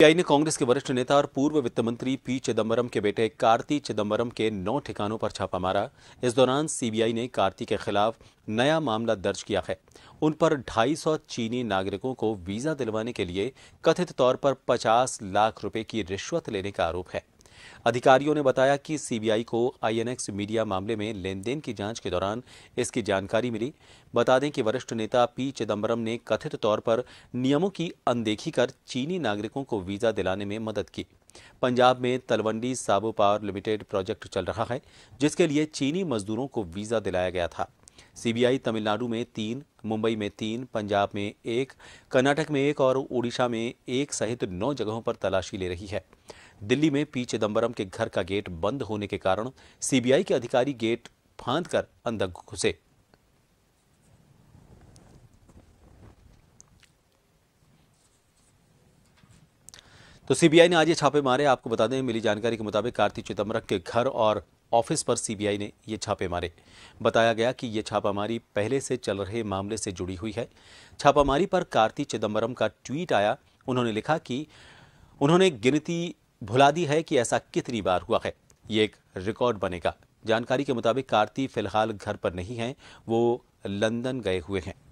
CBI ने कांग्रेस के वरिष्ठ नेता और पूर्व वित्त मंत्री पी चिदम्बरम के बेटे कार्ति चिदम्बरम के नौ ठिकानों पर छापा मारा इस दौरान सीबीआई ने कार्ति के खिलाफ नया मामला दर्ज किया है उन पर 250 चीनी नागरिकों को वीजा दिलवाने के लिए कथित तौर पर 50 लाख रुपए की रिश्वत लेने का आरोप है अधिकारियों ने बताया कि सीबीआई को आईएनएक्स मीडिया मामले में लेनदेन की जांच के दौरान इसकी जानकारी मिली बता दें कि वरिष्ठ नेता पी चिदम्बरम ने कथित तौर पर नियमों की अनदेखी कर चीनी नागरिकों को वीजा दिलाने में मदद की पंजाब में Talwandi Sabo power limited project चल रहा है जिसके लिए चीनी मजदूरों को वीजा दिलाया गया था सीबीआई तमिलनाडु में तीन मुंबई में तीन पंजाब में एक कर्नाटक में एक और ओडिशा में एक सहित नौ जगहों पर तलाशी ले रही है दिल्ली में पी चिदम्बरम के घर का गेट बंद होने के कारण सीबीआई के अधिकारी गेट फांद कर अंदर घुसे तो सीबीआई ने आज ये छापे मारे आपको बता दें मिली जानकारी के मुताबिक कार्तिक चिदम्बरम के घर और ऑफिस पर सीबीआई ने ये छापे मारे बताया गया कि ये छापामारी पहले से चल रहे मामले से जुड़ी हुई है छापामारी पर कार्ति चिदम्बरम का ट्वीट आया उन्होंने लिखा कि उन्होंने गिनती भुला दी है कि ऐसा कितनी बार हुआ है ये एक रिकॉर्ड बनेगा जानकारी के मुताबिक कार्ति फिलहाल घर पर नहीं है वो लंदन गए हुए हैं